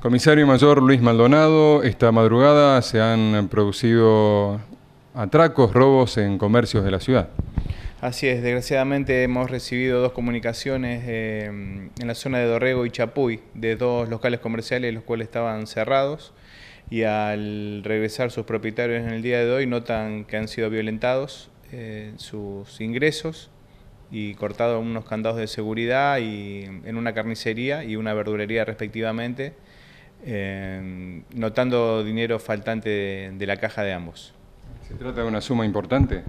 Comisario Mayor Luis Maldonado, esta madrugada se han producido atracos, robos en comercios de la ciudad. Así es, desgraciadamente hemos recibido dos comunicaciones eh, en la zona de Dorrego y Chapuy de dos locales comerciales los cuales estaban cerrados y al regresar sus propietarios en el día de hoy notan que han sido violentados eh, sus ingresos y cortado unos candados de seguridad y en una carnicería y una verdulería respectivamente notando dinero faltante de, la caja de ambos. ¿Se trata de una suma importante?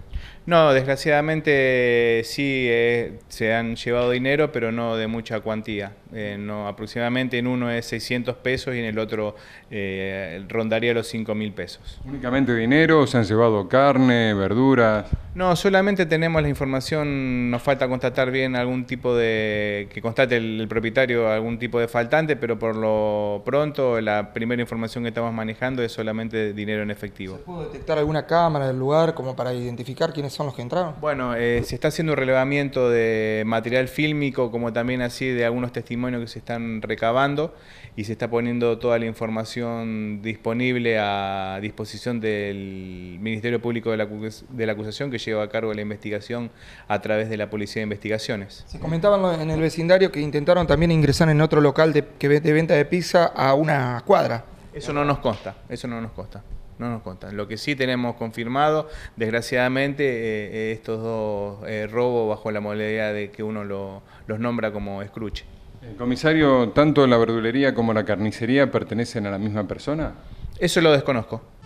No, desgraciadamente sí eh, se han llevado dinero, pero no de mucha cuantía. Eh, no, aproximadamente en uno es 600 pesos y en el otro eh, rondaría los 5 mil pesos. ¿Únicamente dinero? ¿Se han llevado carne, verduras? No, solamente tenemos la información, nos falta constatar bien algún tipo de, que constate el, propietario algún tipo de faltante, pero por lo pronto la primera información que estamos manejando es solamente dinero en efectivo. ¿Se detectar alguna cámara del lugar como para identificar quiénes son los que entraron? Bueno, eh, se está haciendo un relevamiento de material fílmico, como también así de algunos testimonios que se están recabando y se está poniendo toda la información disponible a disposición del Ministerio Público de la, Acusación que lleva a cargo de la investigación a través de la Policía de Investigaciones. Se comentaban en el vecindario que intentaron también ingresar en otro local de, venta de pizza a una cuadra. Eso no nos consta, eso no nos consta no nos consta. Lo que sí tenemos confirmado, desgraciadamente, eh, eh, estos dos eh, robos bajo la modalidad de que uno los nombra como escruche. El comisario, tanto la verdulería como la carnicería pertenecen a la misma persona. Eso lo desconozco.